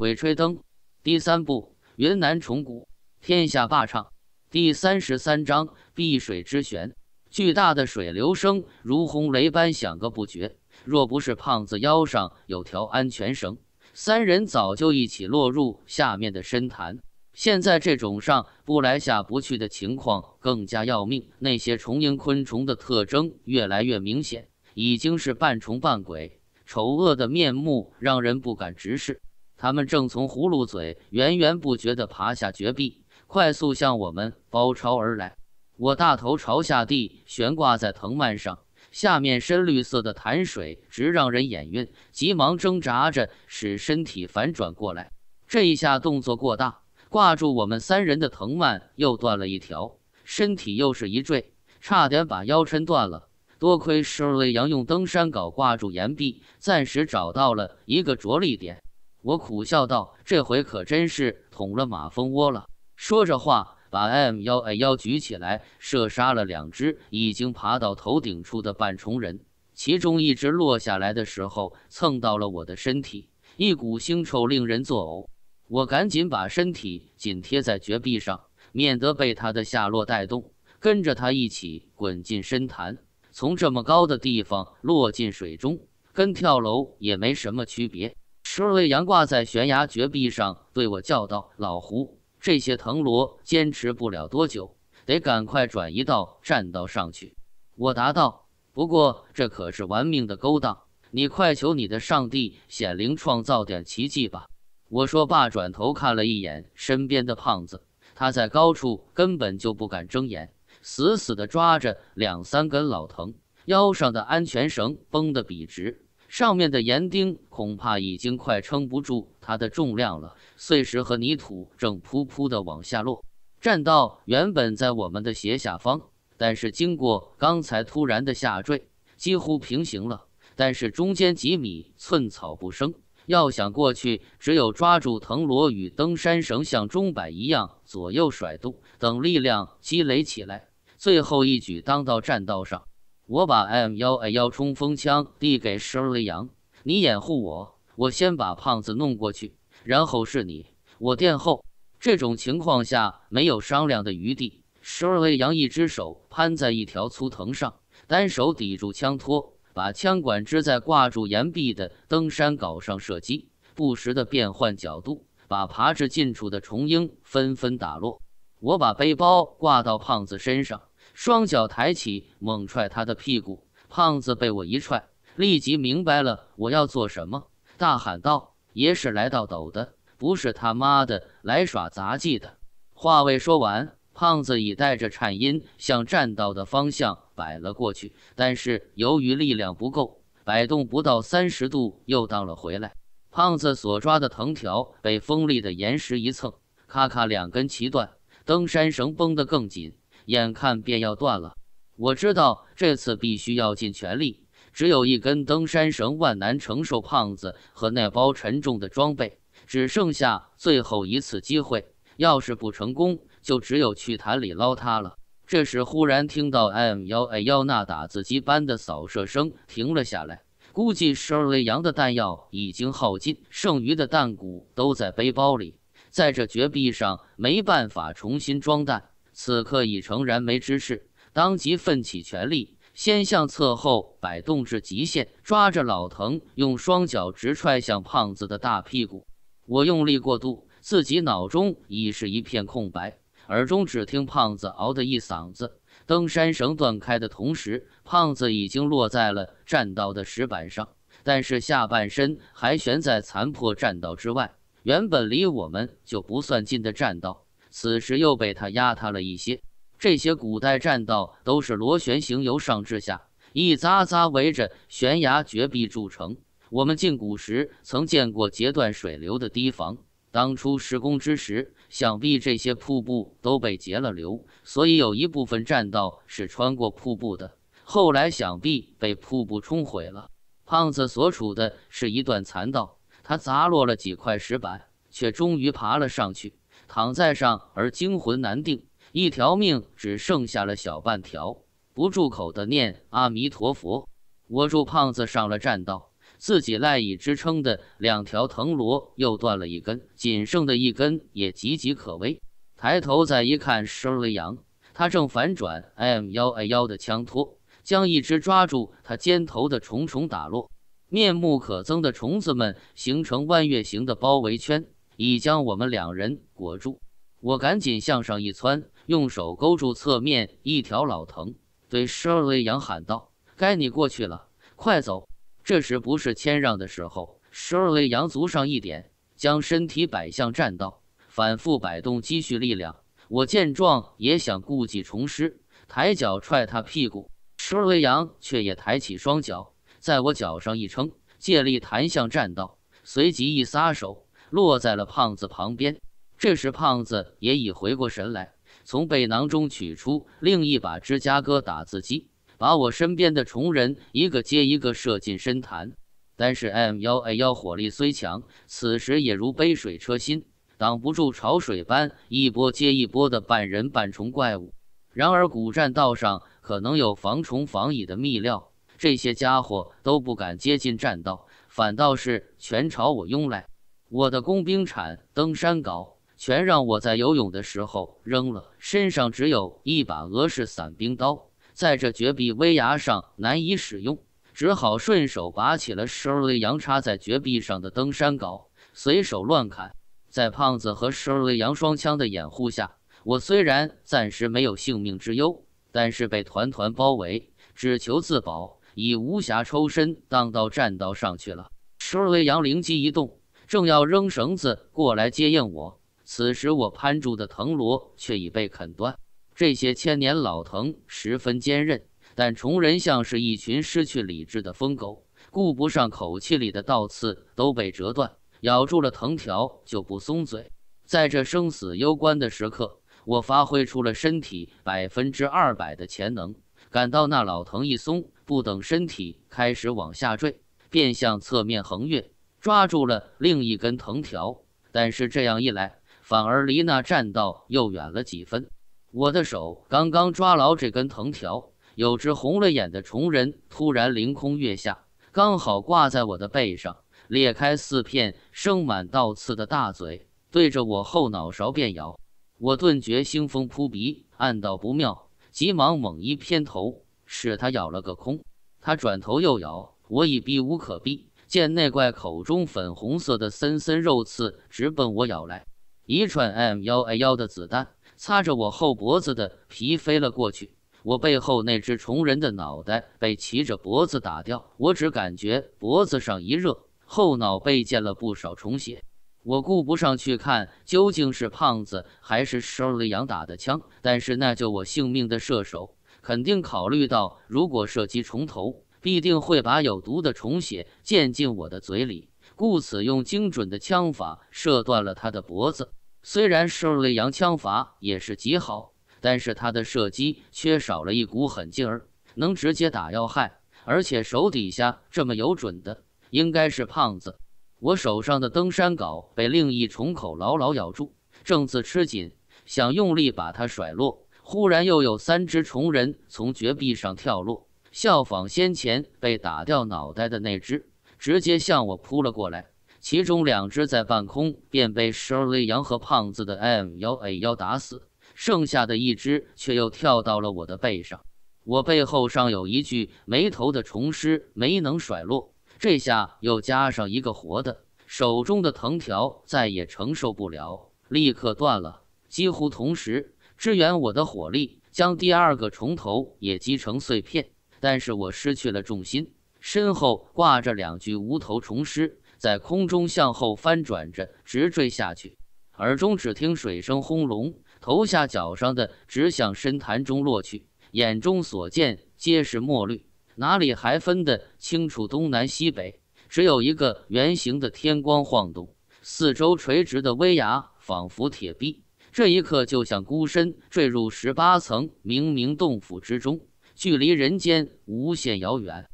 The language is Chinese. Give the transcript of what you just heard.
《鬼吹灯》第三部《云南虫谷》，天下霸唱第三十三章《碧水之玄。巨大的水流声如轰雷般响个不绝，若不是胖子腰上有条安全绳，三人早就一起落入下面的深潭。现在这种上不来下不去的情况更加要命。那些虫蝇昆虫的特征越来越明显，已经是半虫半鬼，丑恶的面目让人不敢直视。他们正从葫芦嘴源源不绝地爬下绝壁，快速向我们包抄而来。我大头朝下地悬挂在藤蔓上，下面深绿色的潭水直让人眼晕，急忙挣扎着使身体反转过来。这一下动作过大，挂住我们三人的藤蔓又断了一条，身体又是一坠，差点把腰抻断了。多亏 Shirley 杨用登山镐挂住岩壁，暂时找到了一个着力点。我苦笑道：“这回可真是捅了马蜂窝了。”说着话，把 M 幺 M 幺举起来，射杀了两只已经爬到头顶处的半虫人。其中一只落下来的时候，蹭到了我的身体，一股腥臭令人作呕。我赶紧把身体紧贴在绝壁上，免得被它的下落带动，跟着它一起滚进深潭。从这么高的地方落进水中，跟跳楼也没什么区别。十二位羊挂在悬崖绝壁上，对我叫道：“老胡，这些藤萝坚持不了多久，得赶快转移到栈道上去。”我答道：“不过这可是玩命的勾当，你快求你的上帝显灵，创造点奇迹吧。”我说罢，转头看了一眼身边的胖子，他在高处根本就不敢睁眼，死死地抓着两三根老藤，腰上的安全绳绷得笔直。上面的岩钉恐怕已经快撑不住它的重量了，碎石和泥土正噗噗地往下落。栈道原本在我们的斜下方，但是经过刚才突然的下坠，几乎平行了。但是中间几米寸草不生，要想过去，只有抓住藤萝与登山绳，像钟摆一样左右甩动，等力量积累起来，最后一举当到栈道上。我把 M 幺 A 幺冲锋枪递给 Shirley 杨，你掩护我，我先把胖子弄过去，然后是你，我殿后。这种情况下没有商量的余地。Shirley 杨一只手攀在一条粗藤上，单手抵住枪托，把枪管支在挂住岩壁的登山镐上射击，不时的变换角度，把爬至近处的虫鹰纷纷打落。我把背包挂到胖子身上。双脚抬起，猛踹他的屁股。胖子被我一踹，立即明白了我要做什么，大喊道：“爷是来倒斗的，不是他妈的来耍杂技的。”话未说完，胖子已带着颤音向栈道的方向摆了过去。但是由于力量不够，摆动不到三十度又荡了回来。胖子所抓的藤条被锋利的岩石一蹭，咔咔两根齐断，登山绳绷得更紧。眼看便要断了，我知道这次必须要尽全力。只有一根登山绳，万难承受胖子和那包沉重的装备。只剩下最后一次机会，要是不成功，就只有去潭里捞他了。这时忽然听到 M 幺 A 幺那打字机般的扫射声停了下来，估计十二位羊的弹药已经耗尽，剩余的弹鼓都在背包里，在这绝壁上没办法重新装弹。此刻已成燃眉之势，当即奋起全力，先向侧后摆动至极限，抓着老藤，用双脚直踹向胖子的大屁股。我用力过度，自己脑中已是一片空白，耳中只听胖子嗷的一嗓子。登山绳断开的同时，胖子已经落在了栈道的石板上，但是下半身还悬在残破栈道之外。原本离我们就不算近的栈道。此时又被他压塌了一些。这些古代栈道都是螺旋形，由上至下，一匝匝围着悬崖绝壁筑成。我们进古时曾见过截断水流的堤防，当初施工之时，想必这些瀑布都被截了流，所以有一部分栈道是穿过瀑布的。后来想必被瀑布冲毁了。胖子所处的是一段残道，他砸落了几块石板，却终于爬了上去。躺在上而惊魂难定，一条命只剩下了小半条，不住口的念阿弥陀佛。我助胖子上了栈道，自己赖以支撑的两条藤萝又断了一根，仅剩的一根也岌岌可危。抬头再一看，收了羊，他正反转 M 幺二幺的枪托，将一只抓住他肩头的虫虫打落，面目可憎的虫子们形成弯月形的包围圈。已将我们两人裹住，我赶紧向上一窜，用手勾住侧面一条老藤，对 Shirley 喊道：“该你过去了，快走！这时不是谦让的时候。” Shirley 足上一点，将身体摆向栈道，反复摆动积蓄力量。我见状也想故技重施，抬脚踹他屁股，Shirley 却也抬起双脚，在我脚上一撑，借力弹向栈道，随即一撒手。落在了胖子旁边。这时，胖子也已回过神来，从背囊中取出另一把芝加哥打字机，把我身边的虫人一个接一个射进深潭。但是 M 幺 A 幺火力虽强，此时也如杯水车薪，挡不住潮水般一波接一波的半人半虫怪物。然而，古栈道上可能有防虫防蚁的秘料，这些家伙都不敢接近栈道，反倒是全朝我拥来。我的工兵铲、登山镐全让我在游泳的时候扔了，身上只有一把俄式伞兵刀，在这绝壁危崖上难以使用，只好顺手拔起了 s h 位杨插在绝壁上的登山镐，随手乱砍。在胖子和 s h 位杨双枪的掩护下，我虽然暂时没有性命之忧，但是被团团包围，只求自保，已无暇抽身当到栈道上去了。s h 位杨灵机一动。正要扔绳子过来接应我，此时我攀住的藤萝却已被啃断。这些千年老藤十分坚韧，但虫人像是一群失去理智的疯狗，顾不上口气里的倒刺都被折断，咬住了藤条就不松嘴。在这生死攸关的时刻，我发挥出了身体百分之二百的潜能，感到那老藤一松，不等身体开始往下坠，便向侧面横跃。抓住了另一根藤条，但是这样一来，反而离那栈道又远了几分。我的手刚刚抓牢这根藤条，有只红了眼的虫人突然凌空跃下，刚好挂在我的背上，裂开四片生满倒刺的大嘴，对着我后脑勺便咬。我顿觉腥风扑鼻，暗道不妙，急忙猛一偏头，使他咬了个空。他转头又咬，我已避无可避。见那怪口中粉红色的森森肉刺直奔我咬来，一串 M 幺 A 幺的子弹擦着我后脖子的皮飞了过去，我背后那只虫人的脑袋被骑着脖子打掉，我只感觉脖子上一热，后脑被溅了不少虫血，我顾不上去看究竟是胖子还是收了羊打的枪，但是那救我性命的射手肯定考虑到如果射击虫头。必定会把有毒的虫血溅进我的嘴里，故此用精准的枪法射断了他的脖子。虽然舒雷扬枪法也是极好，但是他的射击缺少了一股狠劲儿，能直接打要害，而且手底下这么有准的，应该是胖子。我手上的登山镐被另一虫口牢牢咬住，正自吃紧，想用力把它甩落，忽然又有三只虫人从绝壁上跳落。效仿先前被打掉脑袋的那只，直接向我扑了过来。其中两只在半空便被 Shirley 羊和胖子的 M1A1 打死，剩下的一只却又跳到了我的背上。我背后尚有一具没头的虫尸没能甩落，这下又加上一个活的，手中的藤条再也承受不了，立刻断了。几乎同时，支援我的火力将第二个虫头也击成碎片。但是我失去了重心，身后挂着两具无头虫尸，在空中向后翻转着，直坠下去。耳中只听水声轰隆，头下脚上的直向深潭中落去。眼中所见皆是墨绿，哪里还分得清楚东南西北？只有一个圆形的天光晃动，四周垂直的危崖仿佛铁壁。这一刻，就像孤身坠入十八层冥冥洞府之中。距离人间无限遥远。